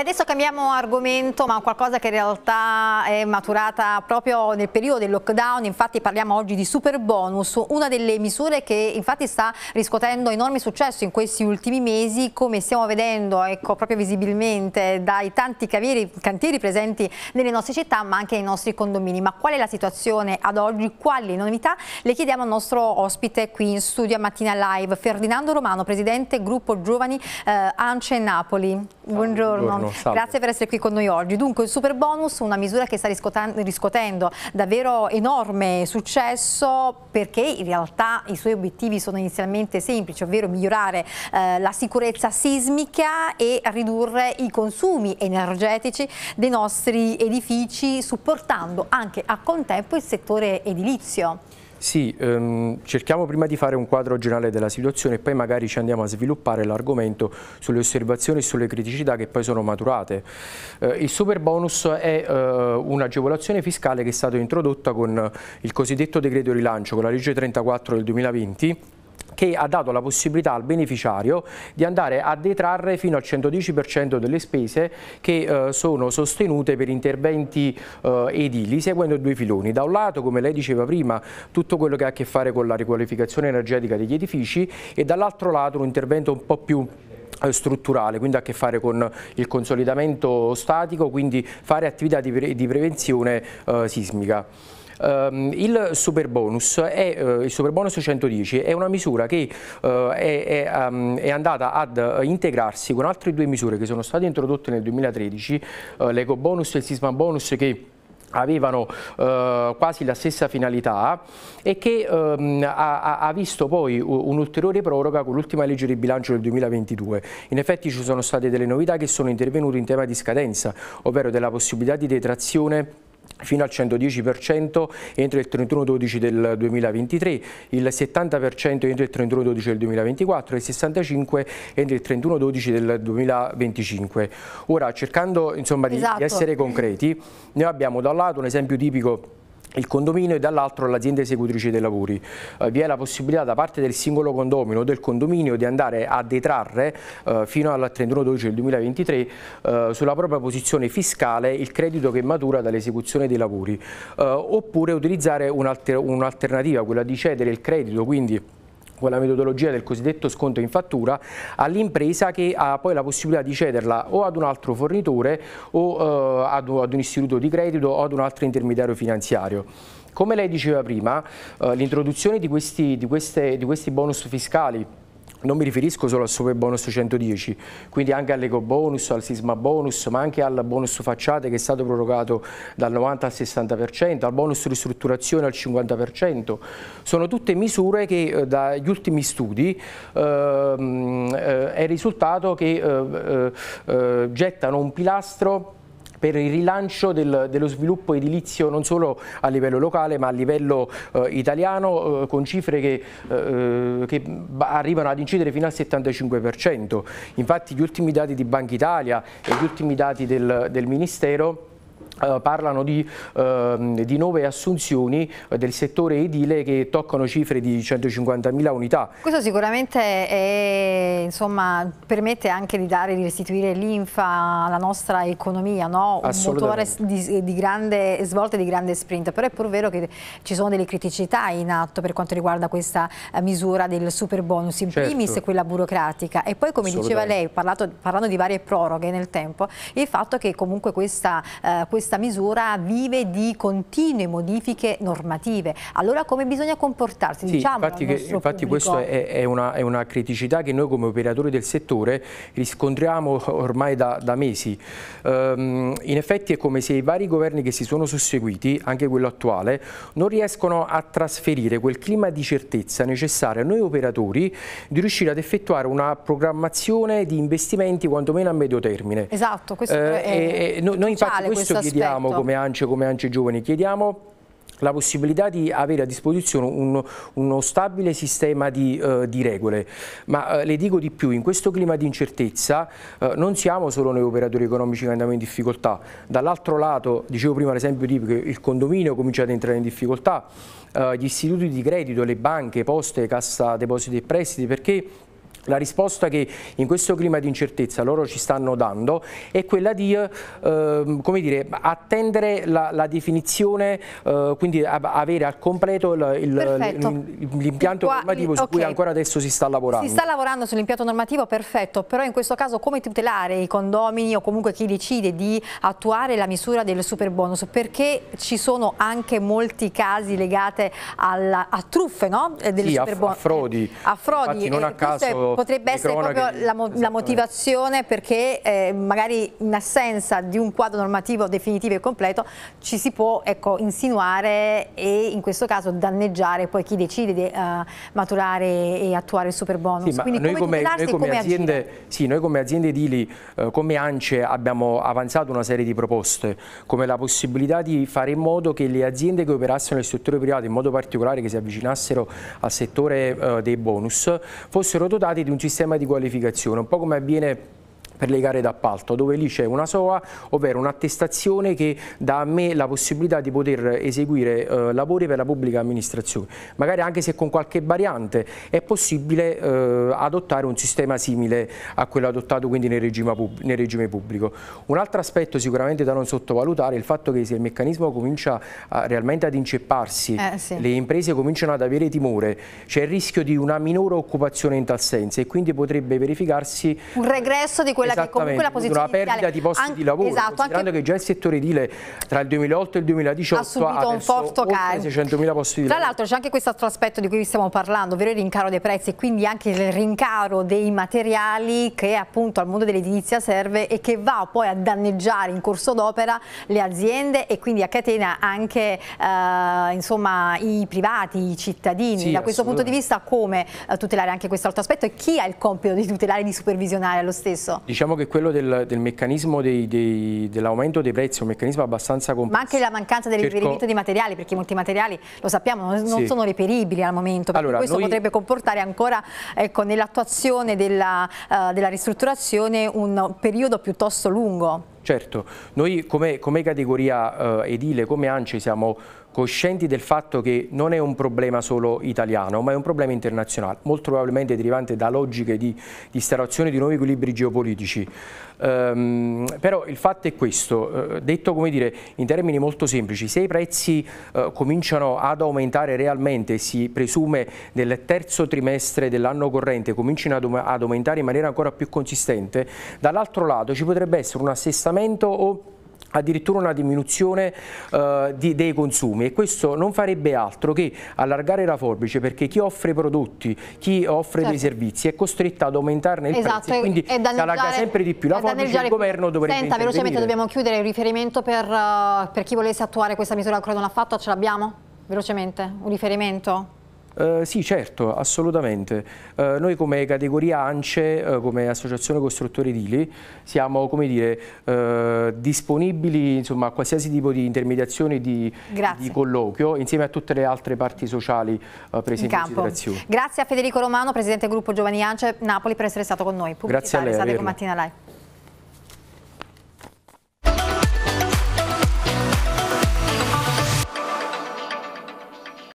adesso cambiamo argomento, ma qualcosa che in realtà è maturata proprio nel periodo del lockdown, infatti parliamo oggi di super bonus, una delle misure che infatti sta riscuotendo enorme successo in questi ultimi mesi, come stiamo vedendo ecco, proprio visibilmente dai tanti cavieri, cantieri presenti nelle nostre città, ma anche nei nostri condomini. Ma qual è la situazione ad oggi? Quali le novità? Le chiediamo al nostro ospite qui in studio a Mattina Live, Ferdinando Romano, presidente gruppo Giovani eh, Ance Napoli. Buongiorno, Buongiorno grazie per essere qui con noi oggi. Dunque il super bonus, una misura che sta riscuotendo davvero enorme successo perché in realtà i suoi obiettivi sono inizialmente semplici, ovvero migliorare eh, la sicurezza sismica e ridurre i consumi energetici dei nostri edifici supportando anche a contempo il settore edilizio. Sì, ehm, cerchiamo prima di fare un quadro generale della situazione e poi magari ci andiamo a sviluppare l'argomento sulle osservazioni e sulle criticità che poi sono maturate. Eh, il super bonus è eh, un'agevolazione fiscale che è stata introdotta con il cosiddetto decreto rilancio, con la legge 34 del 2020 che ha dato la possibilità al beneficiario di andare a detrarre fino al 110% delle spese che eh, sono sostenute per interventi eh, edili, seguendo due filoni. Da un lato, come lei diceva prima, tutto quello che ha a che fare con la riqualificazione energetica degli edifici e dall'altro lato un intervento un po' più eh, strutturale, quindi ha a che fare con il consolidamento statico, quindi fare attività di, pre di prevenzione eh, sismica. Ehm, il super bonus, è, eh, il super bonus 110 è una misura che eh, è, ehm, è, andata ad integrarsi con altre due misure che sono state introdotte nel 2013, l'eco bonus e il sisma bonus che avevano eh, quasi la stessa finalità e che ehm, ha, ha, visto poi un'ulteriore proroga con l'ultima legge di bilancio del 2022. In effetti ci sono state delle novità che sono intervenute in tema di scadenza, ovvero della possibilità di detrazione fino al 110% entro il 31-12 del 2023, il 70% entro il 31-12 del 2024 e il 65% entro il 31-12 del 2025. Ora, cercando insomma, di, esatto. di essere concreti, noi abbiamo da un lato un esempio tipico il condominio e dall'altro l'azienda esecutrice dei lavori. Eh, vi è la possibilità da parte del singolo condomino o del condominio di andare a detrarre eh, fino al 31 12 del 2023 eh, sulla propria posizione fiscale il credito che matura dall'esecuzione dei lavori eh, oppure utilizzare un'alternativa, quella di cedere il credito quindi con la metodologia del cosiddetto sconto in fattura all'impresa che ha poi la possibilità di cederla o ad un altro fornitore o eh, ad, ad un istituto di credito o ad un altro intermediario finanziario. Come lei diceva prima, eh, l'introduzione di, di, di questi bonus fiscali non mi riferisco solo al super bonus 110, quindi anche all'eco bonus, al sisma bonus, ma anche al bonus facciate che è stato prorogato dal 90 al 60%, al bonus ristrutturazione al 50%. Sono tutte misure che eh, dagli ultimi studi ehm, eh, è risultato che eh, eh, eh gettano un pilastro per il rilancio del, dello sviluppo edilizio non solo a livello locale ma a livello eh, italiano eh, con cifre che, eh, che, arrivano ad incidere fino al 75%. Infatti gli ultimi dati di Banca Italia e gli ultimi dati del, del Ministero eh, parlano di, eh, di, nuove assunzioni eh, del settore edile che toccano cifre di 150.000 unità. Questo sicuramente è, insomma, permette anche di, dare, di restituire l'infa alla nostra economia, no? un motore di, di, grande svolta di grande sprint, però è pur vero che ci sono delle criticità in atto per quanto riguarda questa eh, misura del super bonus, in certo. primis quella burocratica e poi come diceva lei, parlato, parlando di varie proroghe nel tempo, il fatto che comunque questa, eh, questa questa misura vive di continue modifiche normative. Allora come bisogna comportarsi? Sì, diciamo infatti, infatti questa è, è, una, è, una, criticità che noi come operatori del settore riscontriamo ormai da, da mesi. Um, in effetti è come se i vari governi che si sono susseguiti, anche quello attuale, non riescono a trasferire quel clima di certezza necessario a noi operatori di riuscire ad effettuare una programmazione di investimenti quantomeno a medio termine. Esatto, questo eh, è, è, è, noi infatti questo chiediamo chiediamo come ANCE, come ANCE Giovani, chiediamo la possibilità di avere a disposizione un, uno stabile sistema di, eh, di regole. Ma eh, le dico di più, in questo clima di incertezza eh, non siamo solo noi operatori economici che andiamo in difficoltà, dall'altro lato, dicevo prima l'esempio tipico, il condominio comincia ad entrare in difficoltà, eh, gli istituti di credito, le banche, poste, cassa depositi e prestiti, perché la risposta che in questo clima di incertezza loro ci stanno dando è quella di ehm, dire, attendere la, la definizione, eh, quindi avere al completo l'impianto normativo su okay. cui ancora adesso si sta lavorando. Si sta lavorando sull'impianto normativo, perfetto, però in questo caso come tutelare i condomini o comunque chi decide di attuare la misura del super bonus? Perché ci sono anche molti casi legati a truffe no? Eh, del sì, super bonus. A, a frodi. Eh, a frodi. Infatti, non a eh, caso Potrebbe essere proprio la, mo la, motivazione perché eh, magari in assenza di un quadro normativo definitivo e completo ci si può ecco, insinuare e in questo caso danneggiare poi chi decide di uh, maturare e attuare il super bonus. Sì, Quindi noi come, noi come, come aziende, sì, noi come aziende edili, eh, come ANCE abbiamo avanzato una serie di proposte, come la possibilità di fare in modo che le aziende che operassero nel settore privato, in modo particolare che si avvicinassero al settore eh, dei bonus, fossero dotate di un sistema di qualificazione, un po' come avviene per le gare d'appalto, dove lì c'è una SOA, ovvero un'attestazione che dà a me la possibilità di poter eseguire eh, lavori per la pubblica amministrazione. Magari anche se con qualche variante è possibile eh, adottare un sistema simile a quello adottato quindi nel regime, pub nel regime pubblico. Un altro aspetto sicuramente da non sottovalutare è il fatto che se il meccanismo comincia a, realmente ad incepparsi, eh, sì. le imprese cominciano ad avere timore, c'è il rischio di una minore occupazione in tal senso e quindi potrebbe verificarsi un regresso di quella quella che comunque la posizione una perdita di posti anche, di lavoro, esatto, considerando anche, che già il settore edile tra il 2008 e il 2018 ha subito ha un forte calo. Tra l'altro c'è anche questo altro aspetto di cui stiamo parlando, ovvero il rincaro dei prezzi e quindi anche il rincaro dei materiali che appunto al mondo dell'edilizia serve e che va poi a danneggiare in corso d'opera le aziende e quindi a catena anche eh, insomma, i privati, i cittadini. Sì, da questo punto di vista come eh, tutelare anche questo altro aspetto e chi ha il compito di tutelare e di supervisionare lo stesso? Diciamo Diciamo che quello del, del meccanismo dell'aumento dei prezzi è un meccanismo abbastanza complesso. Ma anche la mancanza del Cerco... di materiali, perché molti materiali, lo sappiamo, non, non sì. sono reperibili al momento, allora, questo noi... potrebbe comportare ancora ecco, nell'attuazione della, uh, della ristrutturazione un periodo piuttosto lungo. Certo, noi come, come categoria eh, edile, come ANCI siamo coscienti del fatto che non è un problema solo italiano, ma è un problema internazionale, molto probabilmente derivante da logiche di instaurazione di nuovi equilibri geopolitici. Um, però il fatto è questo, uh, detto come dire in termini molto semplici, se i prezzi uh, cominciano ad aumentare realmente, si presume nel terzo trimestre dell'anno corrente cominciano ad, ad aumentare in maniera ancora più consistente, dall'altro lato ci potrebbe essere un assestamento abbassamento o addirittura una diminuzione uh, di, dei consumi e questo non farebbe altro che allargare la forbice perché chi offre prodotti, chi offre certo. dei servizi è costretto ad aumentarne il esatto, prezzo e quindi e allarga sempre di più la forbice il governo dovrebbe Senta, velocemente dobbiamo chiudere il riferimento per, uh, per chi volesse attuare questa misura ancora non l'ha fatto, ce l'abbiamo? Velocemente, un riferimento? Eh, sì, certo, assolutamente. Uh, noi come categoria ANCE, uh, come Associazione Costruttori Edili, siamo dire, disponibili insomma, a qualsiasi tipo di intermediazione e di, di, colloquio, insieme a tutte le altre parti sociali presenti in, in considerazione. Grazie a Federico Romano, Presidente del Gruppo Giovani ANCE Napoli, per essere stato con noi. Pubblicità, Grazie a lei. Mattina